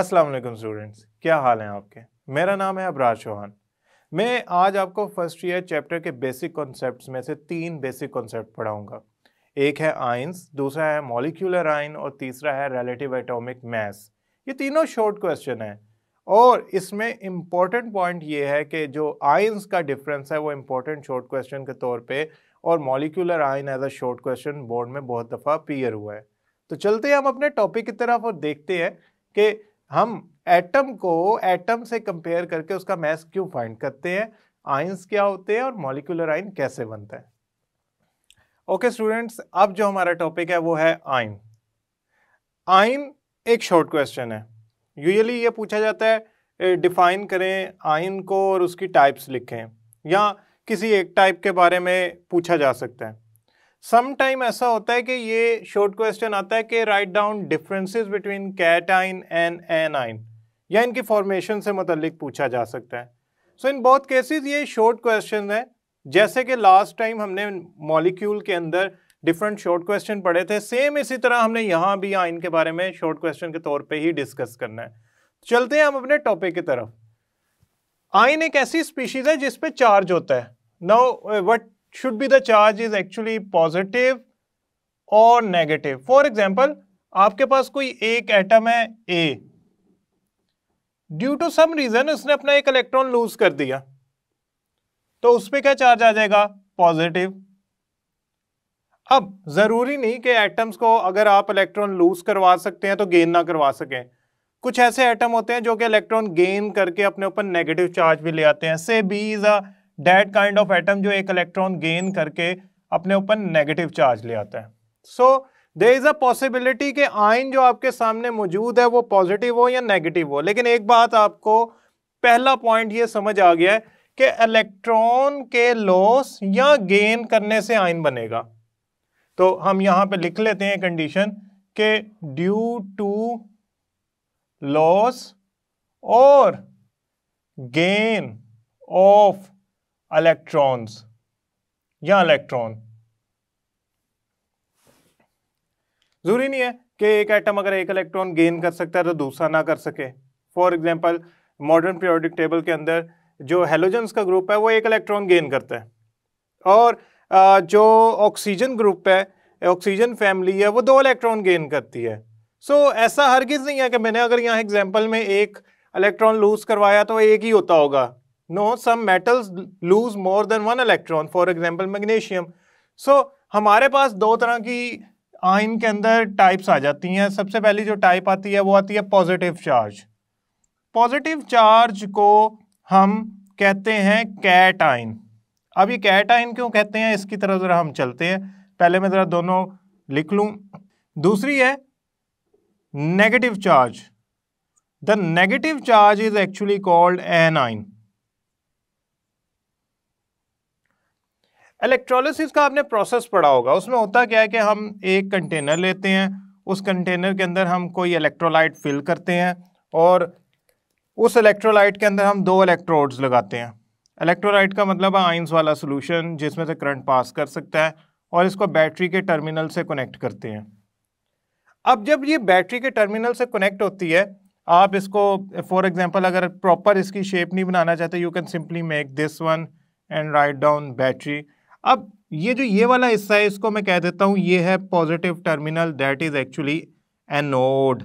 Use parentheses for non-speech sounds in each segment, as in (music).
अस्सलाम वालेकुम स्टूडेंट्स क्या हाल हैं आपके मेरा नाम है अबराज चौहान मैं आज आपको फर्स्ट ईयर चैप्टर के बेसिक कॉन्सेप्ट्स में से तीन बेसिक कॉन्सेप्ट पढ़ाऊंगा एक है आइंस दूसरा है मॉलिक्यूलर आइन और तीसरा है रिलेटिव एटॉमिक मैस ये तीनों शॉर्ट क्वेश्चन हैं और इसमें इम्पॉर्टेंट पॉइंट ये है कि जो आइंस का डिफरेंस है वो इम्पॉर्टेंट शॉर्ट क्वेश्चन के तौर पर और molecular ion as a short question board में बहुत दफ़ा अपीयर हुआ है तो चलते हैं हम अपने टॉपिक की तरफ और देखते हैं कि हम एटम को एटम से कंपेयर करके उसका मैस क्यों फाइंड करते हैं आइंस क्या होते हैं और मॉलिकुलर आइन कैसे बनता है ओके स्टूडेंट्स अब जो हमारा टॉपिक है वो है आइन आइन एक शॉर्ट क्वेश्चन है यूजली ये पूछा जाता है डिफाइन करें आइन को और उसकी टाइप्स लिखें या किसी एक टाइप के बारे में पूछा जा सकता है सम टाइम ऐसा होता है कि ये शॉर्ट क्वेश्चन आता है कि write down differences between cation and ion या इनकी फॉर्मेशन से मतलब पूछा जा सकता है सो इन बहुत केसेस ये शॉर्ट क्वेश्चन है जैसे कि लास्ट टाइम हमने मॉलिक्यूल के अंदर डिफरेंट शॉर्ट क्वेश्चन पढ़े थे सेम इसी तरह हमने यहाँ भी आइन के बारे में शॉर्ट क्वेश्चन के तौर पर ही डिस्कस करना है चलते हैं हम अपने टॉपिक की तरफ आइन एक ऐसी स्पीशीज है जिसपे चार्ज होता है now what uh, should be the charge is actually positive or negative. For example, आपके पास कोई एक एटम है A. Due to some reason उसने अपना एक इलेक्ट्रॉन लूज कर दिया तो उस पर क्या चार्ज आ जाएगा पॉजिटिव अब जरूरी नहीं कि एटम्स को अगर आप इलेक्ट्रॉन लूज करवा सकते हैं तो गेन ना करवा सकें कुछ ऐसे एटम होते हैं जो कि इलेक्ट्रॉन गेन करके अपने ऊपर नेगेटिव चार्ज भी ले आते हैं से B is a that kind of atom जो एक इलेक्ट्रॉन गेन करके अपने ऊपर नेगेटिव चार्ज ले आता है so there is a possibility के आयन जो आपके सामने मौजूद है वो पॉजिटिव हो या नेगेटिव हो लेकिन एक बात आपको पहला पॉइंट ये समझ आ गया है कि इलेक्ट्रॉन के लॉस या गेन करने से आयन बनेगा तो हम यहां पे लिख लेते हैं कंडीशन के ड्यू टू लॉस और गेन ऑफ इलेक्ट्रॉन्स या इलेक्ट्रॉन जरूरी नहीं है कि एक एटम अगर एक इलेक्ट्रॉन गेन कर सकता है तो दूसरा ना कर सके for example modern periodic table के अंदर जो हेलोजेंस का ग्रुप है वो एक इलेक्ट्रॉन गेन करता है और जो ऑक्सीजन ग्रुप है ऑक्सीजन फैमिली है वो दो इलेक्ट्रॉन गेन करती है सो so, ऐसा हरगिज़ नहीं है कि मैंने अगर यहाँ एग्जाम्पल में एक इलेक्ट्रॉन लूज करवाया तो एक ही होता होगा no some metals lose more than one electron for example magnesium so हमारे पास दो तरह की आयन के अंदर टाइप्स आ जाती हैं सबसे पहली जो टाइप आती है वो आती है पॉजिटिव चार्ज पॉजिटिव चार्ज को हम कहते हैं कैट आइन अब ये कैट आइन क्यों कहते हैं इसकी तरह ज़रा हम चलते हैं पहले मैं ज़रा दोनों लिख लूँ दूसरी है negative charge the negative charge is actually called anion electrolysis का आपने प्रोसेस पढ़ा होगा उसमें होता क्या है कि हम एक कंटेनर लेते हैं उस कंटेनर के अंदर हम कोई इलेक्ट्रोलाइट फिल करते हैं और उस इलेक्ट्रोलाइट के अंदर हम दो इलेक्ट्रोड्स लगाते हैं इलेक्ट्रोलाइट का मतलब है आइंस वाला सोल्यूशन जिसमें से करंट पास कर सकता है और इसको बैटरी के टर्मिनल से कनेक्ट करते हैं अब जब ये बैटरी के टर्मिनल से कनेक्ट होती है आप इसको फॉर एग्जांपल अगर प्रॉपर इसकी शेप नहीं बनाना चाहते you can simply make this one and write down battery अब ये जो ये वाला हिस्सा है इसको मैं कह देता हूं ये है positive terminal that is actually anode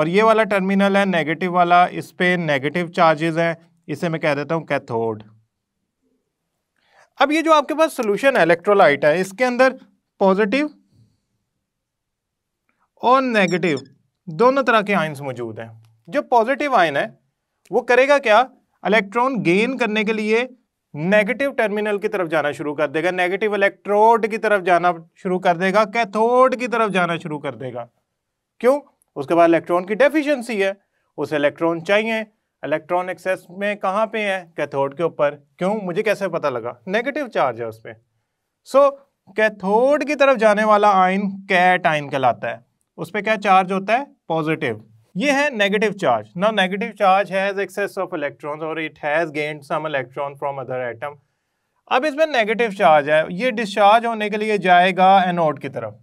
और ये वाला टर्मिनल है नेगेटिव वाला इस पे नेगेटिव चार्जेस हैं इसे मैं कह देता हूं कैथोड अब ये जो आपके पास सोल्यूशन इलेक्ट्रोलाइट है इसके अंदर पॉजिटिव और नेगेटिव दोनों तरह के आइंस मौजूद हैं जो पॉजिटिव आयन है वो करेगा क्या इलेक्ट्रॉन गेन करने के लिए नेगेटिव टर्मिनल की तरफ जाना शुरू कर देगा नेगेटिव इलेक्ट्रोड की तरफ जाना शुरू कर देगा कैथोड की तरफ जाना शुरू कर देगा क्यों उसके बाद इलेक्ट्रॉन की डेफिशिएंसी है उसे इलेक्ट्रॉन चाहिए इलेक्ट्रॉन एक्सेस में कहाँ पे है कैथोड के ऊपर क्यों मुझे कैसे पता लगा नेगेटिव चार्ज है उस पर सो so, कैथोड की तरफ जाने वाला आयन कैट आयन कहलाता है उस पर क्या चार्ज होता है पॉजिटिव ये है नेगेटिव चार्ज ना negative charge has excess of electrons और it has gained some electron from other atom अब इसमें नेगेटिव चार्ज है ये डिस्चार्ज होने के लिए जाएगा एनोड की तरफ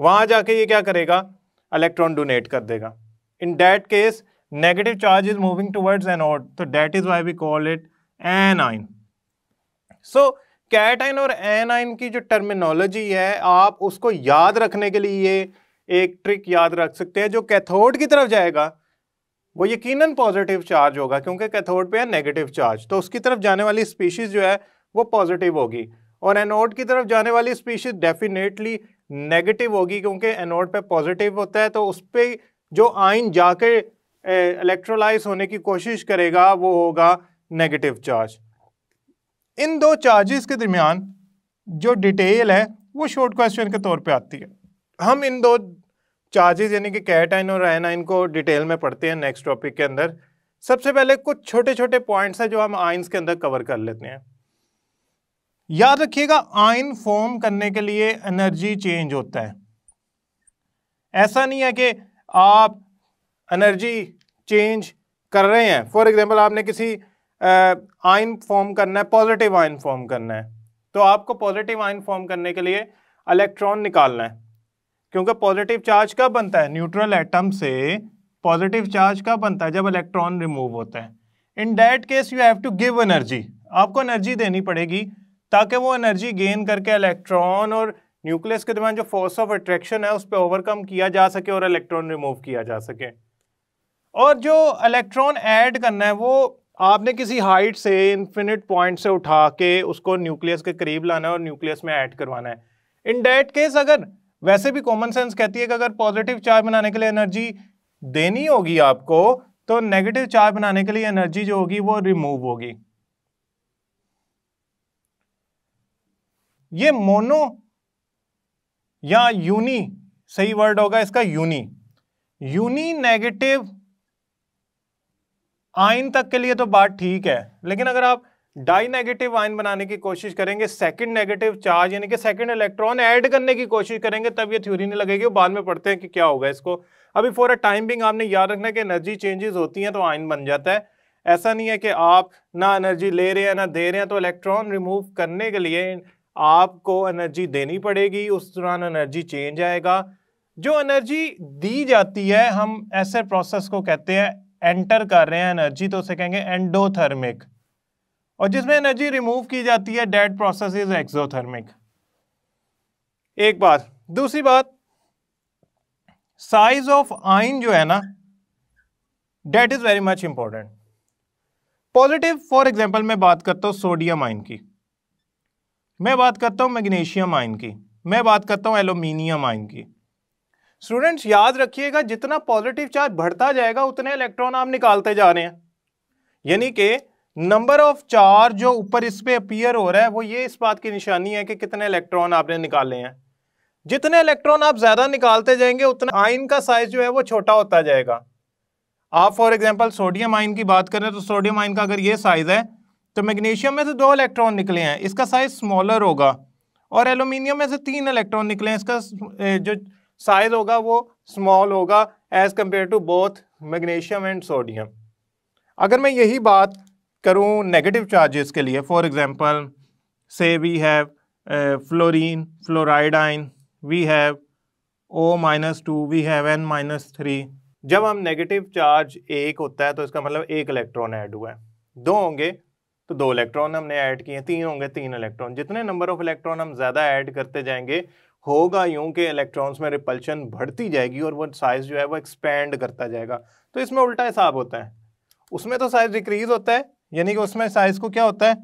वहां जाके ये क्या करेगा इलेक्ट्रॉन डोनेट कर देगा in that case negative charge is moving towards anode तो that is why we call it anion so cat आइन और एन आइन की जो टर्मिनोलॉजी है आप उसको याद रखने के लिए एक ट्रिक याद रख सकते हैं जो कैथोड की तरफ जाएगा वो यकीनन पॉजिटिव चार्ज होगा क्योंकि कैथोड पे है नेगेटिव चार्ज तो उसकी तरफ जाने वाली स्पीशीज़ जो है वो पॉजिटिव होगी और एनोड की तरफ जाने वाली स्पीशीज़ डेफिनेटली नेगेटिव होगी क्योंकि एनोड पे पॉजिटिव होता है तो उस पर जो आइन जाके इलेक्ट्रोलाइज होने की कोशिश करेगा वो होगा नेगेटिव चार्ज इन दो चार्जेस के दरमियान जो डिटेल है वो शॉर्ट क्वेश्चन के तौर पे आती है हम इन दो चार्जेस यानी कि कैट आइन और आइन को डिटेल में पढ़ते हैं नेक्स्ट टॉपिक के अंदर सबसे पहले कुछ छोटे छोटे पॉइंट्स हैं जो हम आइन्स के अंदर कवर कर लेते हैं याद रखिएगा आयन फॉर्म करने के लिए एनर्जी चेंज होता है ऐसा नहीं है कि आप एनर्जी चेंज कर रहे हैं फॉर एग्जांपल आपने किसी आयन फॉर्म करना है पॉजिटिव आयन फॉर्म करना है तो आपको पॉजिटिव आयन फॉर्म करने के लिए इलेक्ट्रॉन निकालना है क्योंकि पॉजिटिव चार्ज कब बनता है न्यूट्रल एटम से पॉजिटिव चार्ज कब बनता है जब इलेक्ट्रॉन रिमूव होता है in that case you have to give energy आपको एनर्जी देनी पड़ेगी ताकि वो एनर्जी गेन करके इलेक्ट्रॉन और न्यूक्लियस के दरमियान जो फोर्स ऑफ अट्रैक्शन है उस पर ओवरकम किया जा सके और इलेक्ट्रॉन रिमूव किया जा सके और जो इलेक्ट्रॉन ऐड करना है वो आपने किसी हाइट से इन्फिनिट पॉइंट से उठा के उसको न्यूक्लियस के करीब लाना है और न्यूक्लियस में ऐड करवाना है इन डैट केस अगर वैसे भी कॉमन सेंस कहती है कि अगर पॉजिटिव चार्ज बनाने के लिए एनर्जी देनी होगी आपको तो नेगेटिव चार्ज बनाने के लिए एनर्जी जो होगी वो रिमूव होगी ये मोनो या यूनी सही वर्ड होगा इसका यूनी यूनी नेगेटिव आइन तक के लिए तो बात ठीक है लेकिन अगर आप डाई नेगेटिव आयन बनाने की कोशिश करेंगे सेकंड नेगेटिव चार्ज यानी कि सेकंड इलेक्ट्रॉन ऐड करने की कोशिश करेंगे तब ये थ्योरी नहीं लगेगी बाद में पढ़ते हैं कि क्या होगा इसको अभी फॉर अ टाइम बिंग आपने याद रखना कि एनर्जी चेंजेस होती हैं तो आयन बन जाता है ऐसा नहीं है कि आप ना एनर्जी ले रहे हैं ना दे रहे हैं तो इलेक्ट्रॉन रिमूव करने के लिए आपको एनर्जी देनी पड़ेगी उस दौरान एनर्जी चेंज आएगा जो एनर्जी दी जाती है हम ऐसे प्रोसेस को कहते हैं एंटर कर रहे हैं एनर्जी तो उसे कहेंगे एंडोथर्मिक और जिसमें एनर्जी रिमूव की जाती है डेड प्रोसेस इज एक्सोथर्मिक एक बात दूसरी बात साइज ऑफ आइन जो है ना that is very much important positive for example मैं बात करता हूं सोडियम आइन की मैं बात करता हूं मैग्नीशियम आइन की मैं बात करता हूं एल्यूमिनियम आइन की स्टूडेंट्स याद रखिएगा जितना पॉजिटिव चार्ज बढ़ता जाएगा उतने इलेक्ट्रॉन आप निकालते जा रहे हैं यानी कि नंबर ऑफ चार जो ऊपर इस पे अपियर हो रहा है वो ये इस बात की निशानी है कि कितने इलेक्ट्रॉन आपने निकाले हैं जितने इलेक्ट्रॉन आप ज़्यादा निकालते जाएंगे उतना आयन का साइज जो है वो छोटा होता जाएगा आप फॉर एग्जांपल सोडियम आयन की बात करें तो सोडियम आयन का अगर ये साइज़ है तो मैग्नीशियम में से दो इलेक्ट्रॉन निकले हैं इसका साइज स्मॉलर होगा और एलुमिनियम में से तीन इलेक्ट्रॉन निकले हैं इसका जो साइज होगा वो स्मॉल होगा as compare to both magnesium and sodium अगर मैं यही बात करूँ नेगेटिव चार्जेस के लिए for example say we have fluorine fluoride ion we have O minus two we have N minus three जब हम नेगेटिव चार्ज एक होता है तो इसका मतलब एक इलेक्ट्रॉन ऐड हुआ है दो होंगे तो दो इलेक्ट्रॉन हमने ऐड किए तीन होंगे तीन इलेक्ट्रॉन जितने नंबर ऑफ इलेक्ट्रॉन हम ज़्यादा ऐड करते जाएंगे होगा यूं कि इलेक्ट्रॉन्स में रिपल्शन बढ़ती जाएगी और वो साइज़ जो है वो एक्सपेंड करता जाएगा तो इसमें उल्टा हिसाब होता है उसमें तो साइज़ डिक्रीज़ होता है यानी कि उसमें साइज को क्या होता है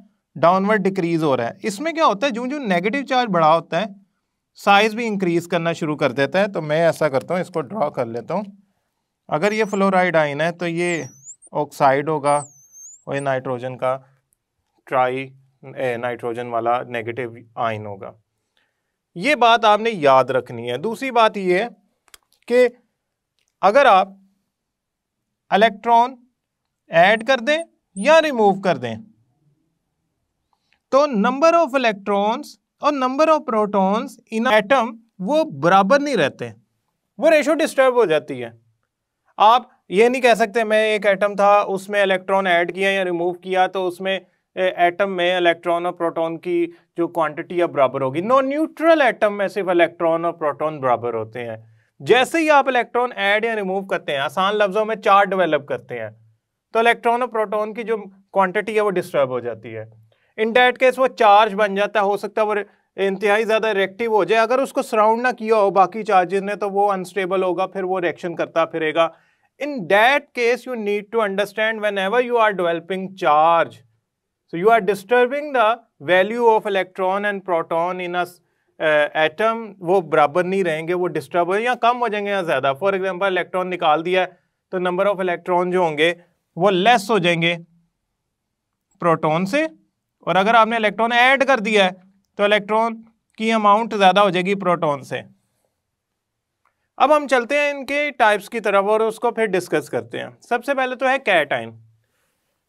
डाउनवर्ड डिक्रीज हो रहा है इसमें क्या होता है जो जो नेगेटिव चार्ज बढ़ा होता है साइज भी इंक्रीज करना शुरू कर देता है तो मैं ऐसा करता हूँ इसको ड्रॉ कर लेता हूँ अगर ये फ्लोराइड आइन है तो ये ऑक्साइड होगा और ये नाइट्रोजन का ट्राई नाइट्रोजन वाला नेगेटिव आइन होगा ये बात आपने याद रखनी है दूसरी बात ये है कि अगर आप इलेक्ट्रॉन ऐड कर दें या रिमूव कर दें तो नंबर ऑफ इलेक्ट्रॉन्स और number of protons in atom वो बराबर नहीं रहते वो रेशो डिस्टर्ब हो जाती है आप ये नहीं कह सकते मैं एक एटम था उसमें इलेक्ट्रॉन ऐड किया या रिमूव किया तो उसमें एटम में इलेक्ट्रॉन और प्रोटॉन की जो क्वांटिटी है बराबर होगी नो न्यूट्रल एटम में सिर्फ इलेक्ट्रॉन और प्रोटॉन बराबर होते हैं जैसे ही आप इलेक्ट्रॉन ऐड या रिमूव करते हैं आसान लफ्जों में चार डेवलप करते हैं तो इलेक्ट्रॉन और प्रोटोन की जो क्वांटिटी है वो डिस्टर्ब हो जाती है इन डैट केस वो चार्ज बन जाता है हो सकता है वो इंतहाई ज़्यादा रिएक्टिव हो जाए अगर उसको सराउंड ना किया हो बाकी चार्जेस ने तो वो अनस्टेबल होगा फिर वो रिएक्शन करता फिरेगा in that case you need to understand whenever you are developing charge so you are disturbing the value of electron and proton in us atom वो बराबर नहीं रहेंगे वो डिस्टर्ब हो या कम हो जाएंगे या ज़्यादा फॉर एग्जाम्पल इलेक्ट्रॉन निकाल दिया तो नंबर ऑफ इलेक्ट्रॉन जो होंगे वो लेस हो जाएंगे प्रोटॉन से और अगर आपने इलेक्ट्रॉन ऐड कर दिया है तो इलेक्ट्रॉन की अमाउंट ज़्यादा हो जाएगी प्रोटॉन से अब हम चलते हैं इनके टाइप्स की तरफ और उसको फिर डिस्कस करते हैं सबसे पहले तो है कैटाइन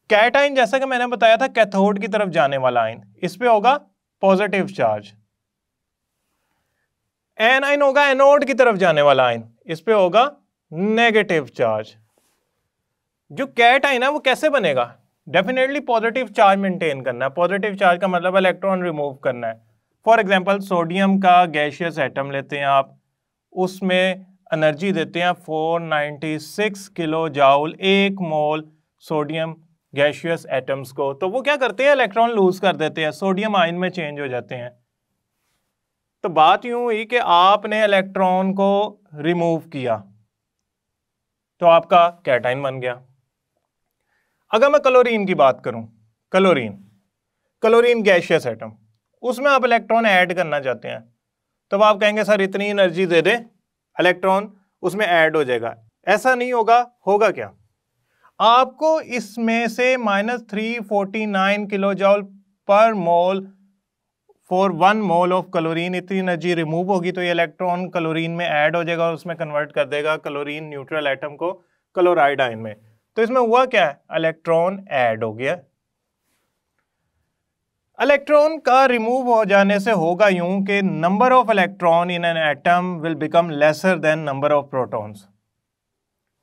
कैटाइन जैसा कि मैंने बताया था कैथोड की तरफ जाने वाला आइन इस पर होगा पॉजिटिव चार्ज एन आइन होगा एनोड की तरफ जाने वाला आइन इस पर होगा नेगेटिव चार्ज जो कैट है ना वो कैसे बनेगा डेफिनेटली पॉजिटिव चार्ज मेंटेन करना है पॉजिटिव चार्ज का मतलब इलेक्ट्रॉन रिमूव करना है फॉर एग्जाम्पल सोडियम का गैशियस एटम लेते हैं आप उसमें एनर्जी देते हैं 496 किलो जाउल एक मोल सोडियम गैशियस एटम्स को तो वो क्या करते हैं इलेक्ट्रॉन लूज कर देते हैं सोडियम आयन में चेंज हो जाते हैं तो बात यूं हुई कि आपने इलेक्ट्रॉन को रिमूव किया तो आपका कैटाइन बन गया अगर मैं क्लोरीन की बात करूं क्लोरीन क्लोरीन गैशियस एटम उसमें आप इलेक्ट्रॉन ऐड करना चाहते हैं तब तो आप कहेंगे सर इतनी एनर्जी दे दे इलेक्ट्रॉन उसमें ऐड हो जाएगा ऐसा नहीं होगा होगा क्या आपको इसमें से minus three forty nine kilo joule per mole for one mole of chlorine इतनी एनर्जी रिमूव होगी तो ये इलेक्ट्रॉन क्लोरीन में ऐड हो जाएगा और उसमें कन्वर्ट कर देगा क्लोरीन न्यूट्रल एटम को क्लोराइड आइन में तो इसमें हुआ क्या है इलेक्ट्रॉन ऐड हो गया इलेक्ट्रॉन का रिमूव हो जाने से होगा यूं कि number of electron in an atom will become lesser than number of protons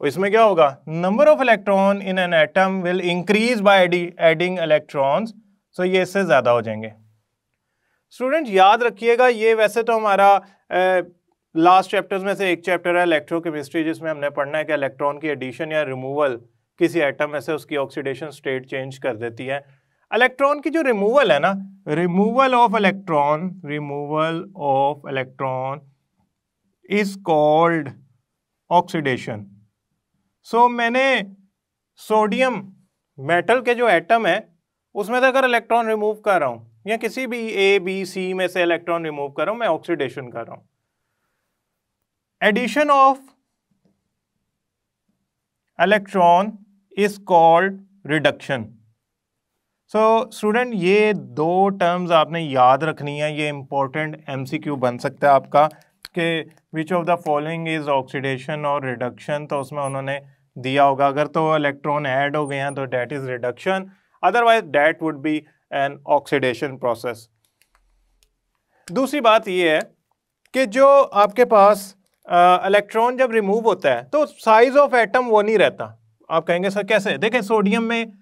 इसमें क्या होगा number of electron in an atom will increase by adding electrons so ये इससे ज़्यादा हो जाएंगे स्टूडेंट याद रखिएगा ये वैसे तो हमारा लास्ट चैप्टर्स में से एक चैप्टर है इलेक्ट्रोकेमिस्ट्री जिसमें हमने पढ़ना है कि इलेक्ट्रॉन की एडिशन या रिमूवल किसी एटम में से उसकी ऑक्सीडेशन स्टेट चेंज कर देती है इलेक्ट्रॉन की जो रिमूवल है ना removal of electron removal of electron is called oxidation so मैंने सोडियम मेटल के जो एटम है उसमें से अगर इलेक्ट्रॉन रिमूव कर रहा हूँ या किसी भी ए बी सी में से इलेक्ट्रॉन रिमूव कर रहा हूँ मैं ऑक्सीडेशन कर रहा हूँ addition of electron is called reduction so student ये दो टर्म्स आपने याद रखनी है ये सी क्यू बन सकता है आपका कि which of the following is oxidation और रिडक्शन तो उसमें उन्होंने दिया होगा अगर तो इलेक्ट्रॉन ऐड हो गए हैं तो that is reduction otherwise that would be an oxidation process दूसरी बात ये है कि जो आपके पास इलेक्ट्रॉन जब रिमूव होता है तो साइज़ ऑफ एटम वो नहीं रहता आप कहेंगे सर कैसे देखें सोडियम में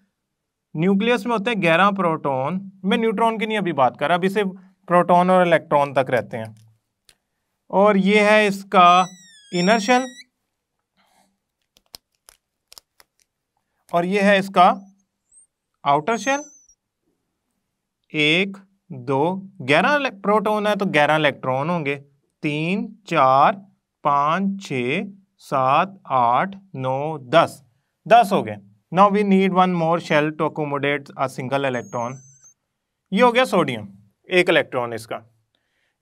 न्यूक्लियस में होते हैं ग्यारह प्रोटॉन मैं न्यूट्रॉन की नहीं अभी बात कर रहा अभी सिर्फ प्रोटॉन और इलेक्ट्रॉन तक रहते हैं और ये है इसका इनर शेल और ये है इसका आउटर शेल एक दो ग्यारह प्रोटोन है तो ग्यारह इलेक्ट्रॉन होंगे तीन चार पाँच छ सात आठ नौ दस दस हो गए now we need one more shell to accommodate a single electron ये हो गया सोडियम एक इलेक्ट्रॉन इसका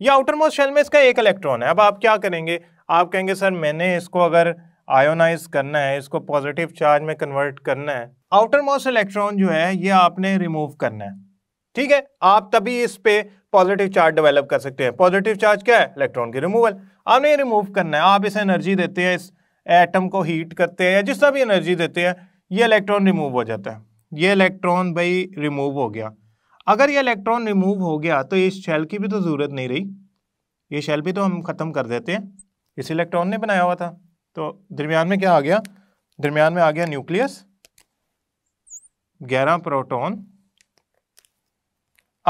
ये आउटर मोस्ट शेल में इसका एक इलेक्ट्रॉन है अब आप क्या करेंगे आप कहेंगे सर मैंने इसको अगर आयोनाइज करना है इसको पॉजिटिव चार्ज में कन्वर्ट करना है आउटर मोस्ट इलेक्ट्रॉन जो है ये आपने रिमूव करना है ठीक है आप तभी इस पे पॉजिटिव चार्ज डेवलप कर सकते हैं पॉजिटिव चार्ज क्या है इलेक्ट्रॉन की रिमूवल आपने ये रिमूव करना है आप इसे एनर्जी देते हैं इस एटम को हीट करते हैं या तरह भी एनर्जी देते हैं ये इलेक्ट्रॉन रिमूव हो जाता है ये इलेक्ट्रॉन भाई रिमूव हो गया अगर ये इलेक्ट्रॉन रिमूव हो गया तो इस शेल की भी तो ज़रूरत नहीं रही ये शेल भी तो हम ख़त्म कर देते हैं इस इलेक्ट्रॉन ने बनाया हुआ था तो दरमियान में क्या आ गया दरमियान में आ गया न्यूक्लियस ग्यारह प्रोटॉन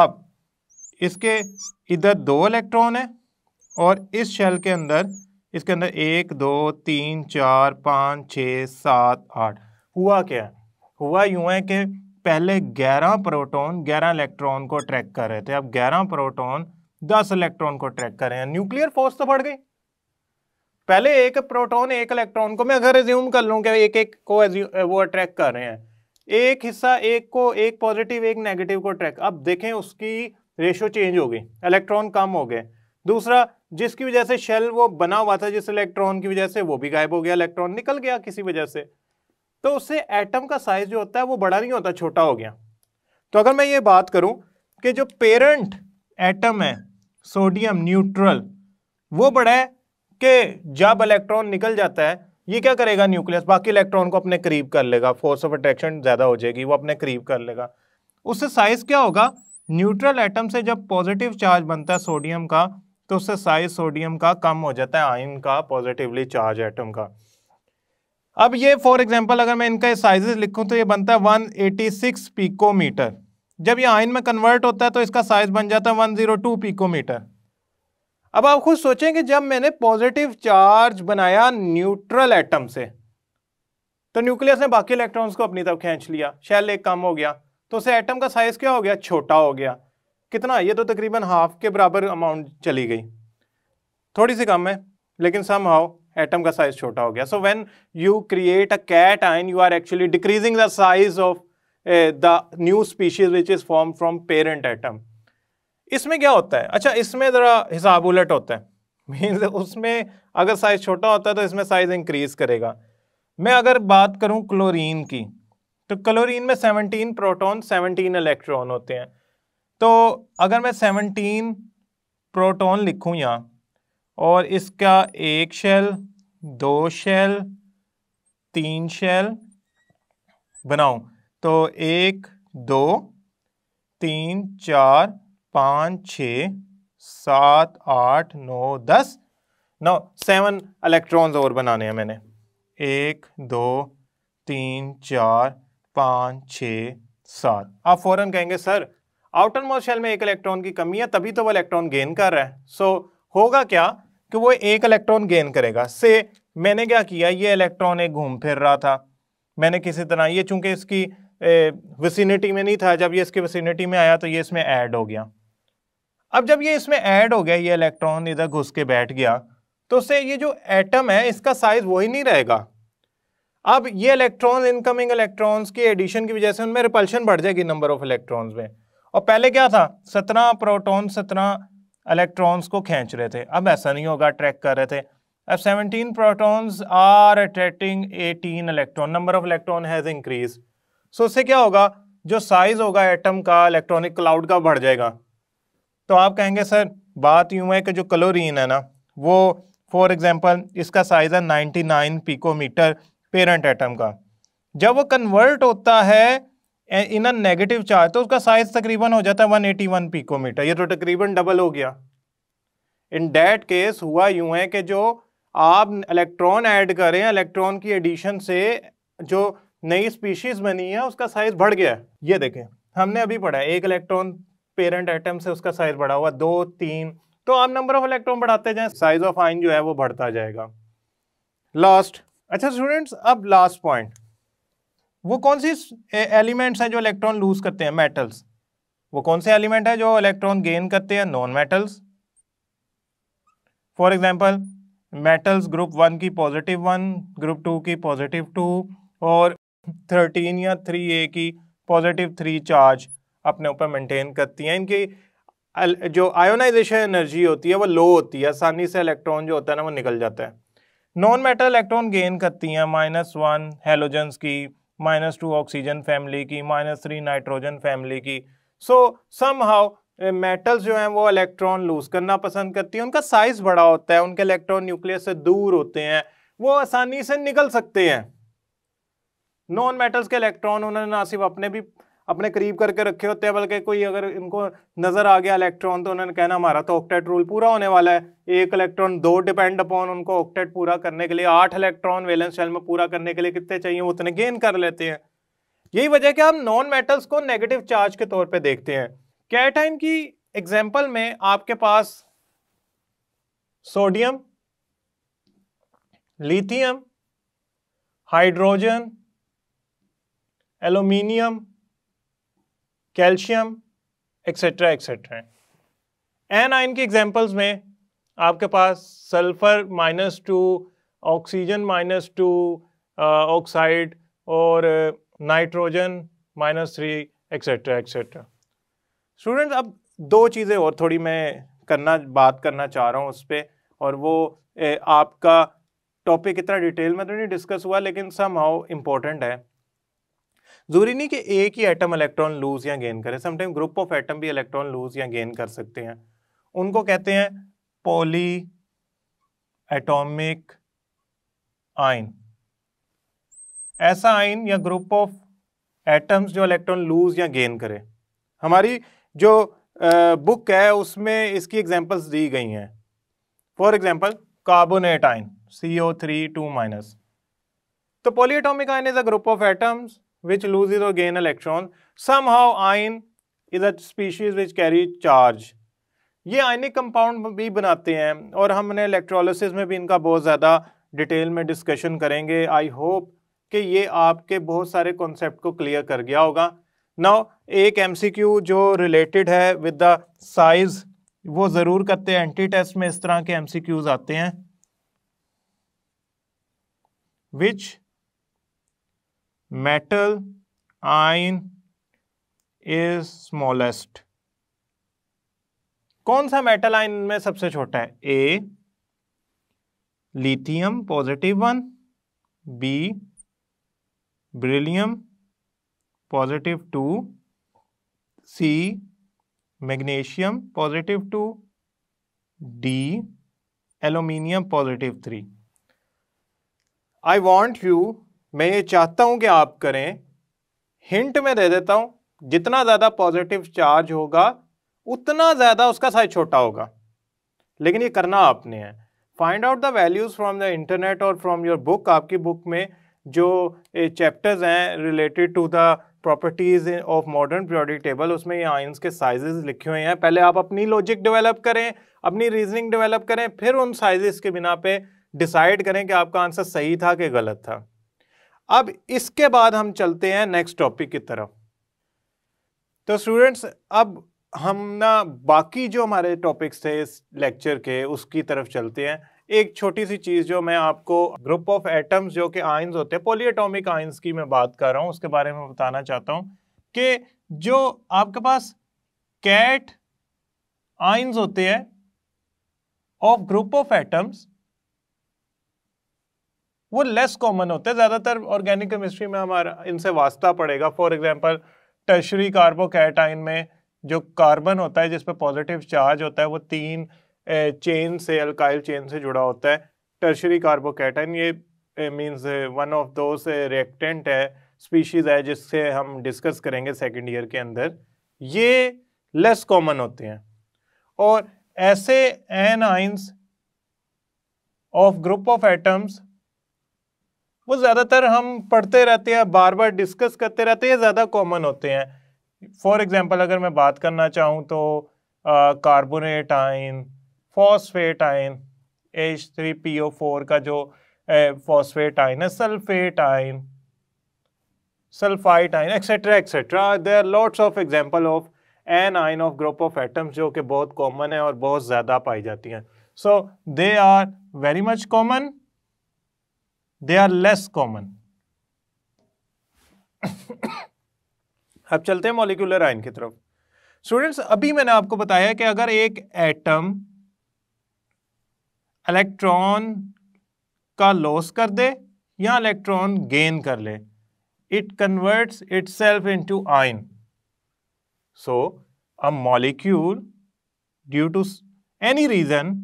अब इसके इधर दो इलेक्ट्रॉन है और इस शेल के अंदर इसके अंदर एक दो तीन चार पाँच छः सात आठ हुआ क्या है हुआ यूँ है कि पहले ग्यारह प्रोटोन ग्यारह इलेक्ट्रॉन को ट्रैक कर रहे थे अब ग्यारह प्रोटोन दस इलेक्ट्रॉन को ट्रैक कर रहे हैं न्यूक्लियर फोर्स तो बढ़ गई पहले एक प्रोटोन एक इलेक्ट्रॉन को मैं अगर रिज्यूम कर लूँ कि एक एक को वो अट्रैक कर रहे हैं एक हिस्सा एक को एक पॉजिटिव एक नेगेटिव को ट्रैक अब देखें उसकी रेशो चेंज हो गई इलेक्ट्रॉन कम हो गए दूसरा जिसकी वजह से शेल वो बना हुआ था जिस इलेक्ट्रॉन की वजह से वो भी गायब हो गया इलेक्ट्रॉन निकल गया किसी वजह से तो उससे एटम का साइज जो होता है वो बड़ा नहीं होता छोटा हो गया तो अगर मैं ये बात करूं कि जो पेरेंट एटम है सोडियम न्यूट्रल वो बड़ा है कि जब इलेक्ट्रॉन निकल जाता है ये क्या करेगा न्यूक्लियस बाकी इलेक्ट्रॉन को अपने करीब कर लेगा फोर्स ऑफ अट्रैक्शन ज़्यादा हो जाएगी वो अपने करीब कर लेगा उससे साइज क्या होगा न्यूट्रल एटम से जब पॉजिटिव चार्ज बनता है सोडियम का तो उससे साइज सोडियम का कम हो जाता है आयन का पॉजिटिवली चार्ज एटम का अब ये फॉर एग्जांपल अगर मैं इनका साइजेस लिखूं तो ये बनता है 186 पिकोमीटर जब ये आयन में कन्वर्ट होता है तो इसका साइज बन जाता है 102 पिकोमीटर अब आप खुद सोचें कि जब मैंने पॉजिटिव चार्ज बनाया न्यूट्रल एटम से तो न्यूक्लियस ने बाकी इलेक्ट्रॉन्स को अपनी तरफ खींच लिया शेल एक कम हो गया तो उसे एटम का साइज क्या हो गया छोटा हो गया कितना ये तो तकरीबन हाफ के बराबर अमाउंट चली गई थोड़ी सी कम है लेकिन सम हाउ एटम का साइज छोटा हो गया so when you create a cation you are actually decreasing the size of the new species which is form from parent atom इसमें क्या होता है अच्छा इसमें ज़रा हिसाब उलट होता है मीन (laughs) उसमें अगर साइज छोटा होता है तो इसमें साइज इंक्रीज करेगा मैं अगर बात करूं क्लोरीन की तो क्लोरीन में 17 प्रोटॉन 17 इलेक्ट्रॉन होते हैं तो अगर मैं सेवनटीन प्रोटॉन लिखूँ यहाँ और इसका एक शेल दो शेल तीन शेल बनाऊँ तो एक दो तीन चार पाँच छ सात आठ नौ दस नौ सेवन इलेक्ट्रॉन्स और बनाने हैं मैंने एक दो तीन चार पाँच छ सात आप फ़ौरन कहेंगे सर आउटर मोस्ट शेल में एक इलेक्ट्रॉन की कमी है तभी तो वो इलेक्ट्रॉन गेन कर रहा है सो so, होगा क्या कि वो एक इलेक्ट्रॉन गेन करेगा से मैंने क्या किया ये इलेक्ट्रॉन एक घूम फिर रहा था मैंने किसी तरह ये चूंकि इसकी वसीनिटी में नहीं था जब ये इसकी वसीनिटी में आया तो ये इसमें ऐड हो गया अब जब ये इसमें ऐड हो गया ये इलेक्ट्रॉन इधर घुस के बैठ गया तो उससे ये जो एटम है इसका साइज वही नहीं रहेगा अब ये इलेक्ट्रॉन इनकमिंग इलेक्ट्रॉन्स की एडिशन की वजह से उनमें रिपल्शन बढ़ जाएगी नंबर ऑफ इलेक्ट्रॉन्स में और पहले क्या था सत्रह प्रोटोन सत्रह इलेक्ट्रॉन्स को खींच रहे थे अब ऐसा नहीं होगा ट्रैक कर रहे थे अब 17 protons are attracting 18 electron number of electron has increase so उससे क्या होगा जो साइज होगा एटम का इलेक्ट्रॉनिक क्लाउड का बढ़ जाएगा तो आप कहेंगे सर बात यूँ है कि जो क्लोरीन है ना वो फॉर एग्जांपल इसका साइज़ है 99 पिकोमीटर पेरेंट एटम का जब वो कन्वर्ट होता है इन नेगेटिव चार्ज तो उसका साइज तकरीबन हो जाता है 181 पिकोमीटर ये तो तकरीबन डबल हो गया इन डैट केस हुआ यूं है कि जो आप इलेक्ट्रॉन ऐड करें इलेक्ट्रॉन की एडिशन से जो नई स्पीशीज बनी है उसका साइज बढ़ गया है ये देखें हमने अभी पढ़ा है एक इलेक्ट्रॉन पेरेंट आइटम से उसका साइज बढ़ा हुआ दो तीन तो आप नंबर ऑफ इलेक्ट्रॉन बढ़ाते जाए साइज ऑफ आइन जो है वो बढ़ता जाएगा लास्ट अच्छा स्टूडेंट्स अब लास्ट पॉइंट वो कौन सी एलिमेंट्स हैं जो इलेक्ट्रॉन लूज करते हैं मेटल्स वो कौन से एलिमेंट हैं जो इलेक्ट्रॉन गेन करते हैं non metals for example metals group one की पॉजिटिव वन ग्रुप टू की पॉजिटिव टू और थर्टीन या थ्री ए की पॉजिटिव थ्री चार्ज अपने ऊपर मेंटेन करती हैं इनकी जो आयोनाइजेशन एनर्जी होती है वो लो होती है आसानी से इलेक्ट्रॉन जो होता है ना वो निकल जाता है नॉन मेटल इलेक्ट्रॉन गेन करती हैं माइनस वन हेलोजन्स की माइनस टू ऑक्सीजन फैमिली की माइनस थ्री नाइट्रोजन फैमिली की सो सम हाउ मेटल्स जो हैं वो इलेक्ट्रॉन लूज करना पसंद करती हैं उनका साइज बड़ा होता है उनके इलेक्ट्रॉन न्यूक्लियस से दूर होते हैं वो आसानी से निकल सकते हैं नॉन मेटल्स के इलेक्ट्रॉन उन्होंने ना सिर्फ अपने भी अपने करीब करके रखे होते हैं बल्कि कोई अगर इनको नज़र आ गया इलेक्ट्रॉन तो उन्होंने कहना हमारा तो ऑक्टेट रूल पूरा होने वाला है एक इलेक्ट्रॉन दो डिपेंड अपॉन उनको ऑक्टेट पूरा करने के लिए आठ इलेक्ट्रॉन वेलेंस शेल में पूरा करने के लिए कितने चाहिए वो उतने गेन कर लेते हैं यही वजह कि हम नॉन मेटल्स को नेगेटिव चार्ज के तौर पर देखते हैं कैटाइन की एग्जाम्पल में आपके पास sodium lithium hydrogen aluminium calcium etcetera etcetera anion के एग्जाम्पल्स में आपके पास sulphur minus two oxygen minus two oxide और nitrogen minus three etcetera etcetera students अब दो चीज़ें और थोड़ी मैं करना बात करना चाह रहा हूँ उस पर और वो ए, आपका टॉपिक इतना डिटेल में तो नहीं डिस्कस हुआ लेकिन सम हाउ इम्पोर्टेंट है जरूरी नहीं कि एक ही एटम इलेक्ट्रॉन लूज या गेन करे समटाइम ग्रुप ऑफ एटम भी इलेक्ट्रॉन लूज या गेन कर सकते हैं उनको कहते हैं पॉली एटॉमिक आइन ऐसा आइन या ग्रुप ऑफ एटम्स जो इलेक्ट्रॉन लूज या गेन करे हमारी जो बुक है उसमें इसकी एग्जांपल्स दी गई हैं for example carbonate ion C O three two minus तो polyatomic ion is a group of atoms which loses or gain electrons. Somehow iron is a species which carry charge. ये ionic compound भी बनाते हैं और हमने electrolysis में भी इनका बहुत ज़्यादा डिटेल में डिस्कशन करेंगे आई होप कि ये आपके बहुत सारे कॉन्सेप्ट को क्लियर कर गया होगा नाउ एक क्यू जो रिलेटेड है विद द साइज वो ज़रूर करते हैं एंटी टेस्ट में इस तरह के एम सी क्यूज आते हैं which metal ion is smallest कौन सा मेटल आयन में सबसे छोटा है A lithium positive one B beryllium positive two C magnesium positive two D aluminium positive three I want you मैं ये चाहता हूँ कि आप करें हिंट में दे देता हूँ जितना ज़्यादा पॉजिटिव चार्ज होगा उतना ज़्यादा उसका साइज छोटा होगा लेकिन ये करना आपने है find out the values from the internet और फ्रॉम योर बुक आपकी बुक में जो चैप्टर्स हैं related to the properties of modern periodic table उसमें ये आइंस के साइजेस लिखे हुए हैं पहले आप अपनी लॉजिक डेवलप करें अपनी रीजनिंग डेवलप करें फिर उन साइजेस के बिना पे डिसाइड करें कि आपका आंसर सही था कि गलत था अब इसके बाद हम चलते हैं नेक्स्ट टॉपिक की तरफ तो स्टूडेंट्स अब हम ना बाकी जो हमारे टॉपिक्स थे इस लेक्चर के उसकी तरफ चलते हैं एक छोटी सी चीज़ जो मैं आपको ग्रुप ऑफ एटम्स जो कि आइंस होते हैं पोलिएटोमिक आइंस की मैं बात कर रहा हूँ उसके बारे में बताना चाहता हूँ कि जो आपके पास कैट आइंस होते हैं ऑफ ग्रुप ऑफ एटम्स वो लेस कॉमन होते हैं ज़्यादातर ऑर्गेनिक केमिस्ट्री में हमारा इनसे वास्ता पड़ेगा फॉर एग्जाम्पल टर्शरी कार्बोकैटाइन में जो कार्बन होता है जिसपे पॉजिटिव चार्ज होता है वो तीन चेन से अल्काइल चेन से जुड़ा होता है टर्शरी कार्बोकैटाइन ये मीन्स वन ऑफ दो रिएक्टेंट है स्पीशीज़ है जिससे हम डिस्कस करेंगे सेकेंड ईयर के अंदर ये लेस कॉमन होते हैं और ऐसे anions of group of atoms वो ज़्यादातर हम पढ़ते रहते हैं बार बार डिस्कस करते रहते हैं ज़्यादा कॉमन होते हैं फॉर एग्ज़ाम्पल अगर मैं बात करना चाहूँ तो carbonate ion phosphate ion H three P O four का जो फॉस्फेट आइन है sulphate ion sulphite ion etcetera etcetera there are lots of example of anion of group of atoms जो कि बहुत कॉमन है और बहुत ज़्यादा पाई जाती हैं so they are very much common they are less common अब चलते हैं मॉलिक्यूलर आयन की तरफ स्टूडेंट्स अभी मैंने आपको बताया कि अगर एक एटम इलेक्ट्रॉन का लॉस कर दे या इलेक्ट्रॉन गेन कर ले it converts itself into ion so a molecule due to any reason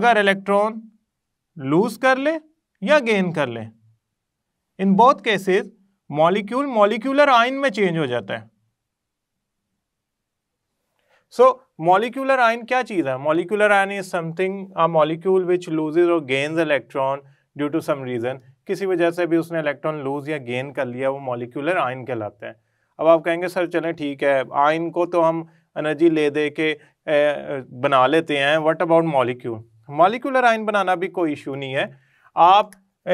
अगर इलेक्ट्रॉन लूज कर ले या गेन कर लें in both cases molecule molecular ion में चेंज हो जाता है सो मॉलिक्यूलर आयन क्या चीज़ है molecular ion is something a molecule which loses और gains electron due to some reason किसी वजह से भी उसने इलेक्ट्रॉन लूज या गेन कर लिया वो मॉलिक्यूलर आयन कहलाते हैं अब आप कहेंगे सर चले ठीक है आयन को तो हम एनर्जी ले दे के बना लेते हैं what about molecule molecular ion बनाना भी कोई इशू नहीं है आप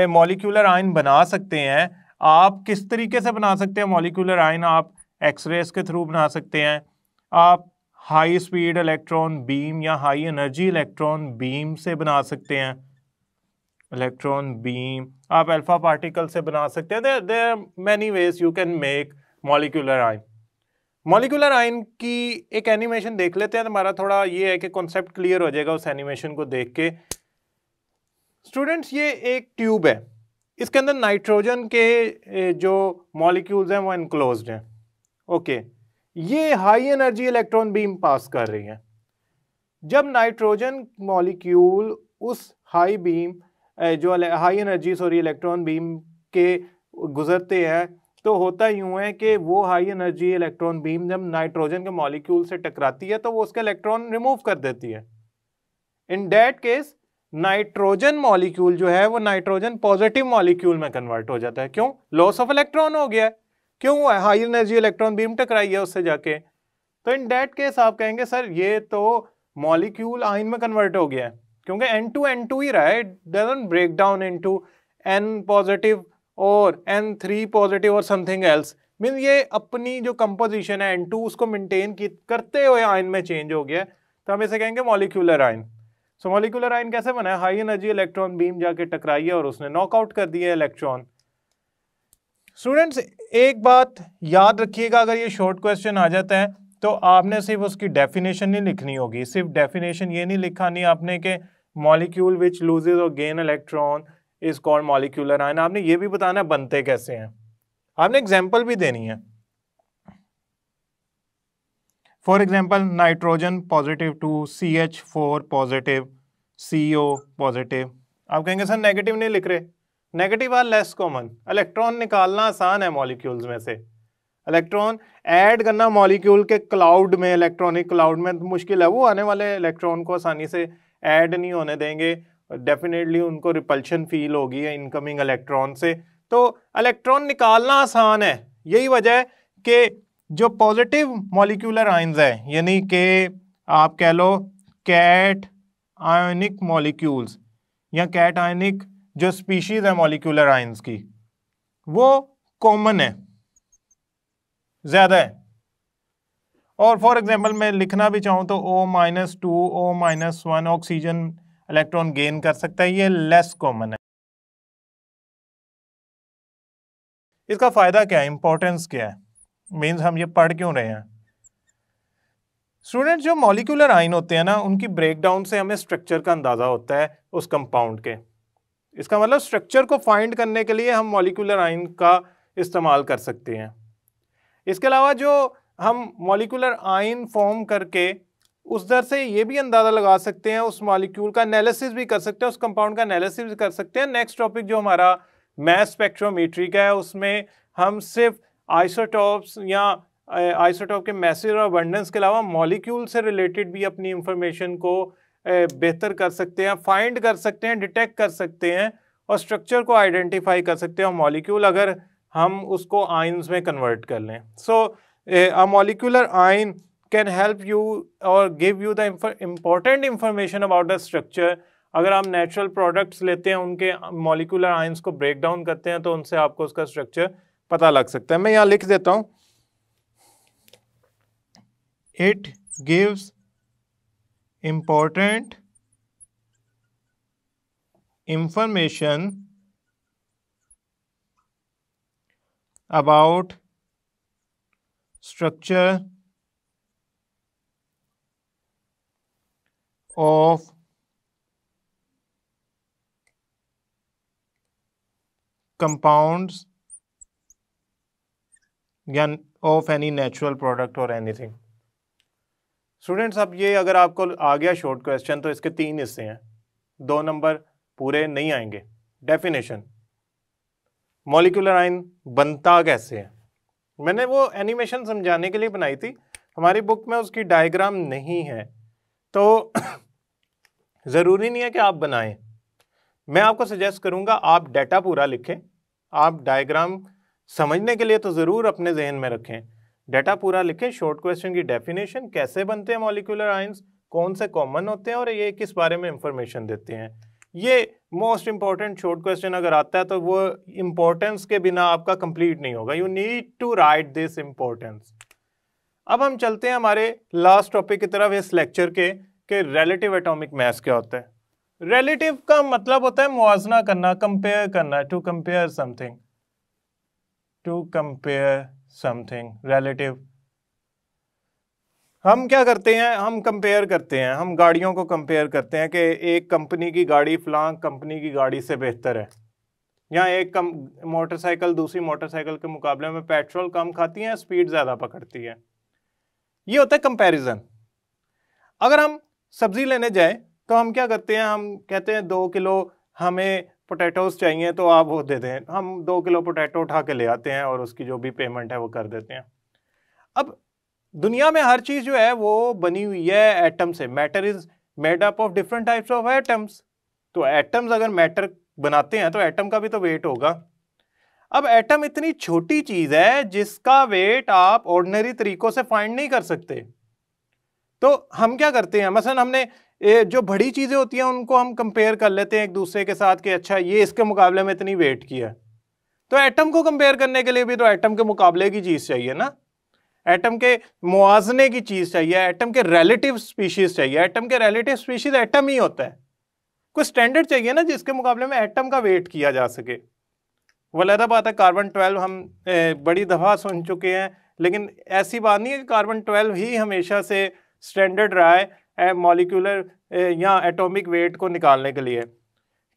मॉलिक्यूलर आयन बना सकते हैं आप किस तरीके से बना सकते हैं मॉलिक्यूलर आयन आप एक्सरेस के थ्रू बना सकते हैं आप हाई स्पीड इलेक्ट्रॉन बीम या हाई एनर्जी इलेक्ट्रॉन बीम से बना सकते हैं इलेक्ट्रॉन बीम आप अल्फा पार्टिकल से बना सकते हैं there are many ways you can make molecular ion molecular ion की एक एनिमेशन देख लेते हैं हमारा थोड़ा ये है कि कॉन्सेप्ट क्लियर हो जाएगा उस एनिमेशन को देख के स्टूडेंट्स ये एक ट्यूब है इसके अंदर नाइट्रोजन के जो मॉलिक्यूल्स हैं वो इनक्लोज हैं ओके ये high energy electron beam pass कर रही है जब नाइट्रोजन मॉलिक्यूल उस हाई बीम जो high energy sorry electron beam के गुजरते हैं तो होता यूँ है कि वो हाई एनर्जी इलेक्ट्रॉन बीम जब नाइट्रोजन के मॉलिक्यूल से टकराती है तो वो उसके इलेक्ट्रॉन रिमूव कर देती है in that case nitrogen molecule जो है वो नाइट्रोजन पॉजिटिव मॉलिक्यूल में कन्वर्ट हो जाता है क्यों लॉस ऑफ इलेक्ट्रॉन हो गया है क्यों हुआ हाई एनर्जी इलेक्ट्रॉन बीम टकराई है उससे जाके तो इन डेट केस आप कहेंगे सर ये तो मॉलिक्यूल आइन में कन्वर्ट हो गया है क्योंकि एन टू एन टू ही रहा है it break down into N positive और एन थ्री पॉजिटिव और समथिंग एल्स मीन ये अपनी जो कंपोजिशन है एन टू उसको मेनटेन करते हुए आयन में चेंज हो गया तो हम इसे कहेंगे molecular ion so molecular ion कैसे बना है हाई एनर्जी इलेक्ट्रॉन बीम जाके टकराई है और उसने नॉकआउट कर दिया इलेक्ट्रॉन स्टूडेंट्स एक बात याद रखिएगा अगर ये शॉर्ट क्वेश्चन आ जाता है तो आपने सिर्फ उसकी डेफिनेशन नहीं लिखनी होगी सिर्फ डेफिनेशन ये नहीं लिखा नहीं आपने के मॉलिक्यूल विच लूजेज और gain electron is called molecular ion आपने ये भी बताना बनते कैसे हैं आपने एग्जाम्पल भी देनी है for example nitrogen positive two C H four positive C O positive आप कहेंगे सर नेगेटिव नहीं लिख रहे negative are less common electron निकालना आसान है मॉलिक्यूल्स में से इलेक्ट्रॉन ऐड करना मॉलिक्यूल के क्लाउड में इलेक्ट्रॉनिक क्लाउड में तो मुश्किल है वो आने वाले इलेक्ट्रॉन को आसानी से ऐड नहीं होने देंगे डेफिनेटली उनको रिपल्शन फील होगी इनकमिंग इलेक्ट्रॉन से तो इलेक्ट्रॉन निकालना आसान है यही वजह है कि जो पॉजिटिव मॉलिक्यूलर आइंस हैं यानी कि आप कह लो कैट आयोनिक मॉलिक्यूल्स या कैट आयोनिक जो स्पीशीज है मॉलिक्यूलर आइंस की वो कॉमन है ज़्यादा है और फॉर एग्जांपल मैं लिखना भी चाहूँ तो O minus two O minus one oxygen electron gain कर सकता है ये लेस कॉमन है इसका फ़ायदा क्या है इंपॉर्टेंस क्या है मीन्स हम ये पढ़ क्यों रहे हैं स्टूडेंट जो मॉलिकुलर आइन होते हैं ना उनकी ब्रेकडाउन से हमें स्ट्रक्चर का अंदाज़ा होता है उस कंपाउंड के इसका मतलब स्ट्रक्चर को फाइंड करने के लिए हम मॉलिकुलर आइन का इस्तेमाल कर सकते हैं इसके अलावा जो हम मॉलिकुलर आइन फॉर्म करके उस दर से ये भी अंदाज़ा लगा सकते हैं उस मॉलिक्यूल का एनालिसिस भी कर सकते हैं उस कंपाउंड का एनालिसिस भी कर सकते हैं नेक्स्ट टॉपिक जो हमारा मैथ स्पेक्ट्रोमीट्री का है उसमें हम सिर्फ आइसोटॉप्स या आइसोटॉप के मैसेज और अबंडेंस के अलावा मॉलिक्यूल से रिलेटेड भी अपनी इंफॉर्मेशन को बेहतर कर सकते हैं फाइंड कर सकते हैं डिटेक्ट कर सकते हैं और स्ट्रक्चर को आइडेंटिफाई कर सकते हैं मॉलिक्यूल अगर हम उसको आइन्स में कन्वर्ट कर लें so a molecular ion can help you और give you the important information about the structure अगर आप नेचुरल प्रोडक्ट्स लेते हैं उनके मॉलिकुलर आइंस को ब्रेक डाउन करते हैं तो उनसे आपको उसका स्ट्रक्चर पता लग सकता है मैं यहां लिख देता हूं it gives important information about structure of compounds या ऑफ एनी नेचुरल प्रोडक्ट और एनीथिंग स्टूडेंट्स अब ये अगर आपको आ गया शॉर्ट क्वेश्चन तो इसके तीन हिस्से हैं दो नंबर पूरे नहीं आएंगे डेफिनेशन मॉलिकुलर आइन बनता कैसे है मैंने वो एनिमेशन समझाने के लिए बनाई थी हमारी बुक में उसकी डायग्राम नहीं है तो (coughs) ज़रूरी नहीं है कि आप बनाएं मैं आपको सजेस्ट करूंगा आप डाटा पूरा लिखें आप डायग्राम समझने के लिए तो ज़रूर अपने जहन में रखें डाटा पूरा लिखें शॉर्ट क्वेश्चन की डेफिनेशन कैसे बनते हैं मॉलिकुलर आइंस कौन से कॉमन होते हैं और ये किस बारे में इंफॉर्मेशन देते हैं ये मोस्ट इम्पॉर्टेंट शॉर्ट क्वेश्चन अगर आता है तो वो इम्पोर्टेंस के बिना आपका कंप्लीट नहीं होगा you need to write this importance अब हम चलते हैं हमारे लास्ट टॉपिक की तरफ इस लेक्चर के कि रिलेटिव एटॉमिक मैस क्या होता है रिलेटिव का मतलब होता है मुआजना करना कंपेयर करना to compare something to compare something relative. हम क्या करते हैं हम कंपेयर करते हैं हम गाड़ियों को कंपेयर करते हैं कि एक कंपनी की गाड़ी फलां कंपनी की गाड़ी से बेहतर है या एक कम मोटरसाइकिल दूसरी मोटरसाइकिल के मुकाबले में पेट्रोल कम खाती है स्पीड ज़्यादा पकड़ती है ये होता है कंपैरिजन अगर हम सब्ज़ी लेने जाए तो हम क्या करते हैं हम कहते हैं दो किलो हमें पोटैटोज़ चाहिए तो आप वो दे दें हम दो किलो पोटैटो उठा के ले आते हैं और उसकी जो भी पेमेंट है वो कर देते हैं अब दुनिया में हर चीज़ जो है वो बनी हुई है एटम से matter is made up of different types of atoms तो एटम्स अगर मैटर बनाते हैं तो एटम का भी तो वेट होगा अब एटम इतनी छोटी चीज़ है जिसका वेट आप ऑर्डनरी तरीक़ों से फाइंड नहीं कर सकते तो हम क्या करते हैं मसलन हमने ये जो बड़ी चीज़ें होती हैं उनको हम कंपेयर कर लेते हैं एक दूसरे के साथ कि अच्छा ये इसके मुकाबले में इतनी वेट की है तो एटम को कंपेयर करने के लिए भी तो एटम के मुकाबले की चीज़ चाहिए ना एटम के मुआजने की चीज़ चाहिए एटम के रिलेटिव स्पीशीज़ चाहिए एटम के रिलेटिव स्पीशीज़ एटम ही होता है कोई स्टैंडर्ड चाहिए ना जिसके मुकाबले में एटम का वेट किया जा सके वलहदा बात है कार्बन ट्वेल्व हम बड़ी दफ़ा सुन चुके हैं लेकिन ऐसी बात नहीं है कि कार्बन ट्वेल्व ही हमेशा से स्टैंडर्ड रहा है मॉलिकुलर eh, या एटॉमिक वेट को निकालने के लिए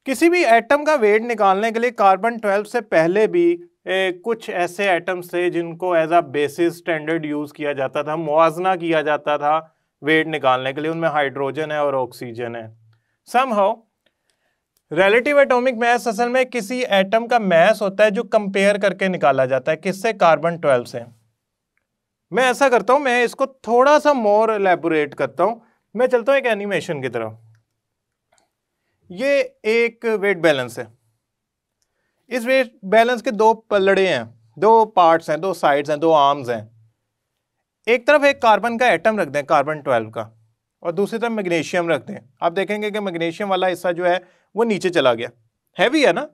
किसी भी एटम का वेट निकालने के लिए कार्बन ट्वेल्व से पहले भी ए, eh, कुछ ऐसे एटम्स थे जिनको as a basis standard use किया जाता था मुआजना किया जाता था वेट निकालने के लिए उनमें हाइड्रोजन है और ऑक्सीजन है somehow relative atomic mass असल में किसी एटम का मैस होता है जो कंपेयर करके निकाला जाता है किससे कार्बन ट्वेल्व से मैं ऐसा करता हूँ मैं इसको थोड़ा सा मोर एलेबोरेट करता हूँ मैं चलता हूँ एक एनिमेशन की तरफ ये एक वेट बैलेंस है इस वेट बैलेंस के दो पलड़े हैं दो पार्ट्स हैं दो साइड्स हैं दो आर्म्स हैं एक तरफ एक कार्बन का एटम रख दें कार्बन ट्वेल्व का और दूसरी तरफ मैग्नीशियम रख दें आप देखेंगे कि मैग्नीशियम वाला हिस्सा जो है वो नीचे चला गया हैवी है ना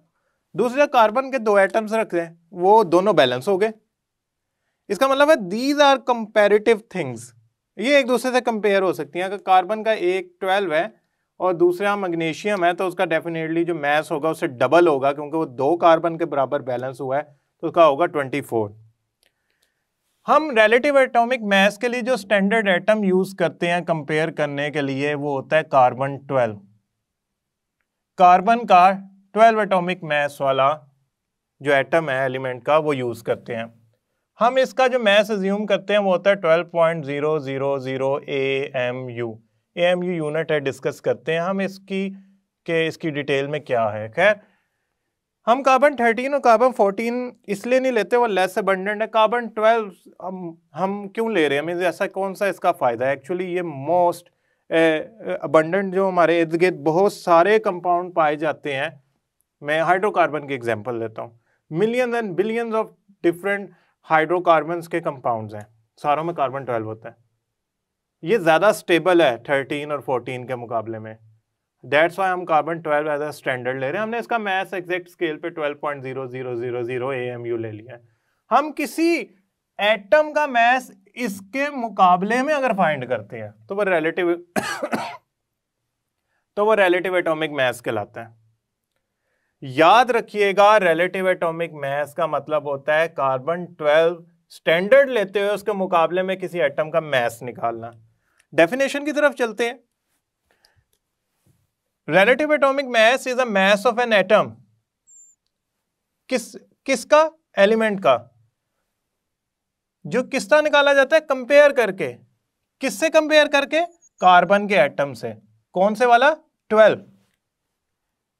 दूसरी तरफ कार्बन के दो एटम्स रख दें वो दोनों बैलेंस हो गए इसका मतलब है दीज आर कंपेरेटिव थिंग्स ये एक दूसरे से कंपेयर हो सकती हैं अगर कार्बन का एक ट्वेल्व है और दूसरा मैग्नीशियम है तो उसका डेफिनेटली जो मैस होगा उससे डबल होगा क्योंकि वो दो कार्बन के बराबर बैलेंस हुआ है तो उसका होगा ट्वेंटी फोर हम रिलेटिव एटॉमिक मैस के लिए जो स्टैंडर्ड एटम यूज़ करते हैं कंपेयर करने के लिए वो होता है कार्बन ट्वेल्व कार्बन का ट्वेल्व एटॉमिक मैस वाला जो एटम है एलिमेंट का वो यूज़ करते हैं हम इसका जो मैस एज्यूम करते हैं वो होता है twelve point zero zero zero A M U A M U unit है डिस्कस करते हैं हम इसकी के इसकी डिटेल में क्या है खैर हम कार्बन थर्टीन और कार्बन फोर्टीन इसलिए नहीं लेते वो लेस अबंडेंट है कार्बन ट्वेल्व हम हम क्यों ले रहे हैं मीन ऐसा कौन सा इसका फ़ायदा है एक्चुअली ये मोस्ट अबंडेंट जो हमारे इर्द गिर्द बहुत सारे कंपाउंड पाए जाते हैं मैं हाइड्रोकार्बन की एग्जाम्पल लेता हूँ million and billions of different hydrocarbon के कंपाउंड हैं सारों में कार्बन ट्वेल्व होता है ये ज़्यादा स्टेबल है थर्टीन और फोर्टीन के मुकाबले में डेट्स वाई हम carbon twelve as a standard ले रहे हैं हमने इसका मैथ एग्जैक्ट स्केल पे twelve point zero zero zero zero A M U ले लिया है हम किसी एटम का मैस इसके मुकाबले में अगर फाइंड करते हैं तो वो रिलेटिव (coughs) तो वो रिलेटिव एटोमिक मैस कहलाता है याद रखिएगा रिलेटिव एटॉमिक मैस का मतलब होता है कार्बन 12 स्टैंडर्ड लेते हुए उसके मुकाबले में किसी एटम का मैस निकालना डेफिनेशन की तरफ चलते हैं relative atomic mass is a mass of an atom किस किसका एलिमेंट का जो किसका निकाला जाता है कंपेयर करके किससे कंपेयर करके कार्बन के एटम से कौन से वाला ट्वेल्व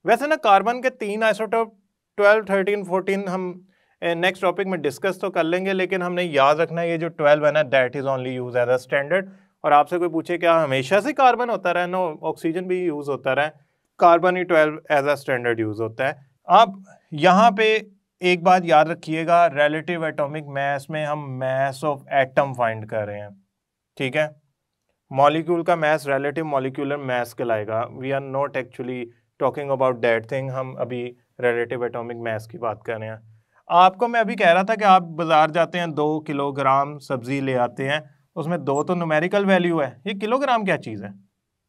वैसे ना कार्बन के तीन आइसोटोप 12, 13, 14 हम नेक्स्ट टॉपिक में डिस्कस तो कर लेंगे लेकिन हमने याद रखना ये जो 12 है ना that is only use as a standard और आपसे कोई पूछे क्या हमेशा से कार्बन होता रहा नो ऑक्सीजन भी यूज़ होता रहा कार्बन ही twelve as a standard use होता है आप यहाँ पे एक बात याद रखिएगा रिलेटिव एटोमिक मैस में हम मैस ऑफ एटम फाइंड कर रहे हैं ठीक है मॉलिक्यूल का मैस रिलेटिव मॉलिक्यूलर मैस कहलाएगा we are not actually talking about that thing हम अभी रिलेटिव एटॉमिक मैथ की बात कर रहे हैं आपको मैं अभी कह रहा था कि आप बाज़ार जाते हैं दो किलोग्राम सब्ज़ी ले आते हैं उसमें दो तो नुमेरिकल वैल्यू है ये किलोग्राम क्या चीज़ है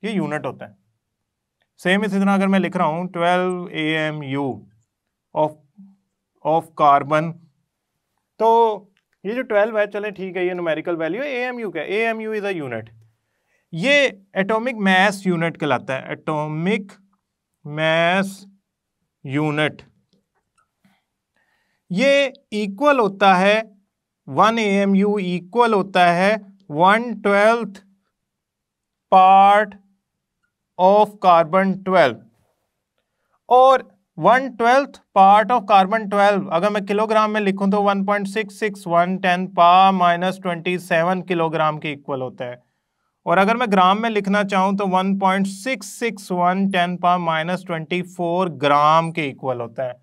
ये यूनिट होता है सेम इसी तरह अगर मैं लिख रहा हूँ twelve A M U of of carbon तो ये जो ट्वेल्व है चले ठीक है ये numerical value A M U क्या A M U is a unit ये एटॉमिक मास यूनिट कहलाता है एटॉमिक मैस यूनिट ये इक्वल होता है one A M U equal होता है one twelfth part of carbon twelve और one twelfth part of carbon twelve अगर मैं किलोग्राम में लिखूं तो one point six six one ten power minus twenty seven kilogram के इक्वल होता है और अगर मैं ग्राम में लिखना चाहूँ तो 1.661 ten power minus twenty gram के इक्वल होता है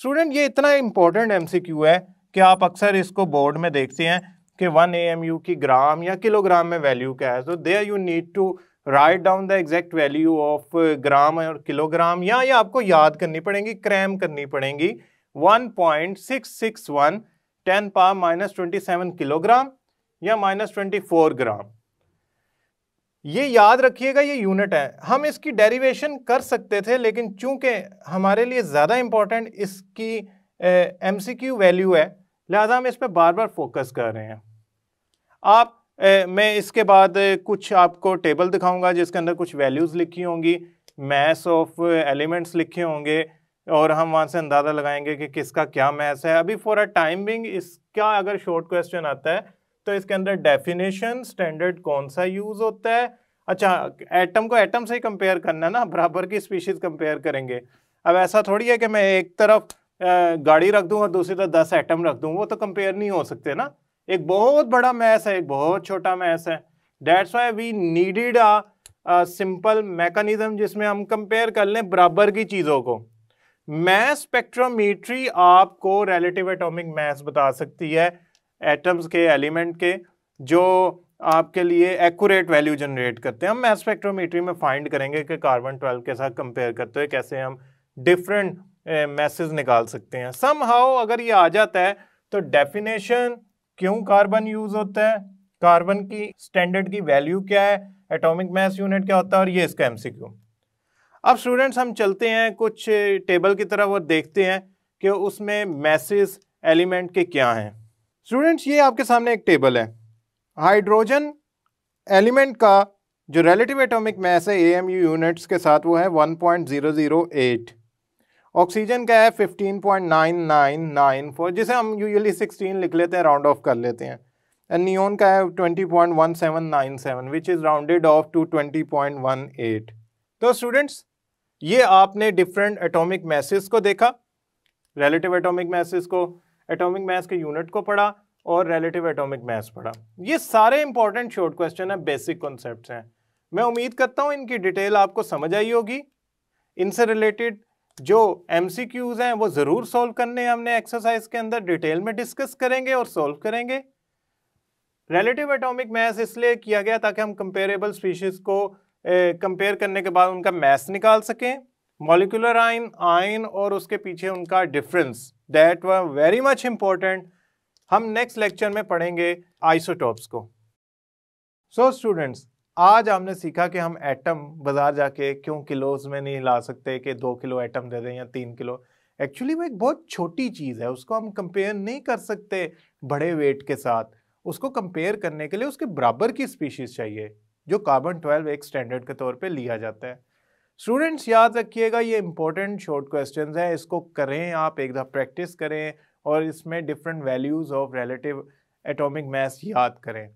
स्टूडेंट ये इतना इंपॉर्टेंट एमसीक्यू है कि आप अक्सर इसको बोर्ड में देखते हैं कि 1 एएमयू की ग्राम या किलोग्राम में वैल्यू क्या है तो there you need to write down the exact value of gram और किलोग्राम या ये आपको याद करनी पड़ेगी क्रैम करनी पड़ेगी one one ten power minus seven kilogram या माइनस फोर ग्राम ये याद रखिएगा ये यूनिट है हम इसकी डेरिवेशन कर सकते थे लेकिन चूंकि हमारे लिए ज़्यादा इम्पॉर्टेंट इसकी एम सी क्यू वैल्यू है लिहाजा हम इस पर बार बार फोकस कर रहे हैं आप ए, मैं इसके बाद कुछ आपको टेबल दिखाऊंगा जिसके अंदर कुछ वैल्यूज़ लिखी होंगी मैथ ऑफ एलिमेंट्स लिखे होंगे और हम वहाँ से अंदाज़ा लगाएंगे कि किसका क्या मैथ्स है अभी फॉर अ टाइम बिंग इसका अगर शॉर्ट क्वेश्चन आता है तो इसके अंदर डेफिनेशन स्टैंडर्ड कौन सा यूज होता है अच्छा एटम को एटम से ही कंपेयर करना ना बराबर की स्पीशीज कंपेयर करेंगे अब ऐसा थोड़ी है कि मैं एक तरफ गाड़ी रख दूँ और दूसरी तरफ दस एटम रख दूँ वो तो कंपेयर नहीं हो सकते ना एक बहुत बड़ा मैस है एक बहुत छोटा मैस है that's why we needed a simple mechanism जिसमें हम कंपेयर कर लें बराबर की चीज़ों को मैस स्पेक्ट्रोमीट्री आपको रिलेटिव एटॉमिक मैस बता सकती है एटम्स के एलिमेंट के जो आपके लिए एक्यूरेट वैल्यू जनरेट करते हैं हम मैथ स्पेक्ट्रोमीट्री में फाइंड करेंगे कि कार्बन ट्वेल्व के साथ कंपेयर करते हुए कैसे हम डिफरेंट मैसेज eh, निकाल सकते हैं सम हाउ अगर ये आ जाता है तो डेफिनेशन क्यों कार्बन यूज होता है कार्बन की स्टैंडर्ड की वैल्यू क्या है एटॉमिक मैस यूनिट क्या होता है और ये इसका एमसीक्यू अब स्टूडेंट्स हम चलते हैं कुछ टेबल की तरफ और देखते हैं कि उसमें मैसेज एलिमेंट के क्या हैं स्टूडेंट्स ये आपके सामने एक टेबल है हाइड्रोजन एलिमेंट का जो रिलेटिव एटॉमिक मैस है ए यूनिट्स के साथ वो है 1.008 ऑक्सीजन का है 15.9994 जिसे हम यूजुअली 16 लिख लेते हैं राउंड ऑफ कर लेते हैं एंड नियोन का है 20.1797 which is rounded off to 20.18 तो स्टूडेंट्स ये आपने डिफरेंट एटॉमिक मैसेज को देखा रिलेटिव एटॉमिक मैसेज को एटॉमिक मास के यूनिट को पढ़ा और रिलेटिव एटॉमिक मास पढ़ा ये सारे इंपॉर्टेंट शॉर्ट क्वेश्चन हैं बेसिक कॉन्सेप्ट हैं मैं उम्मीद करता हूँ इनकी डिटेल आपको समझ आई होगी इनसे रिलेटेड जो एम हैं वो ज़रूर सॉल्व करने हमने एक्सरसाइज के अंदर डिटेल में डिस्कस करेंगे और सॉल्व करेंगे रिलेटिव एटॉमिक मैस इसलिए किया गया ताकि हम कंपेरेबल स्पीशीज़ को कंपेयर करने के बाद उनका मैस निकाल सकें मॉलिकुलर आइन आइन और उसके पीछे उनका डिफरेंस दैट व वेरी मच इम्पॉर्टेंट हम नेक्स्ट लेक्चर में पढ़ेंगे आइसोटॉप्स को सो so, स्टूडेंट्स आज हमने सीखा कि हम एटम बाज़ार जाके क्यों किलोज में नहीं ला सकते कि दो किलो एटम दे दें या तीन किलो एक्चुअली वो एक बहुत छोटी चीज़ है उसको हम कंपेयर नहीं कर सकते बड़े वेट के साथ उसको कंपेयर करने के लिए उसके बराबर की स्पीशीज़ चाहिए जो कार्बन ट्वेल्व एक स्टैंडर्ड के तौर पे लिया जाता है स्टूडेंट्स याद रखिएगा ये इंपॉर्टेंट शॉर्ट क्वेश्चंस हैं इसको करें आप एक दफ़ा प्रैक्टिस करें और इसमें different values of relative atomic mass याद करें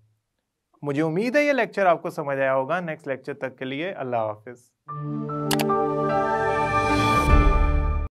मुझे उम्मीद है ये लेक्चर आपको समझ आया होगा नेक्स्ट लेक्चर तक के लिए अल्लाह हाफिज़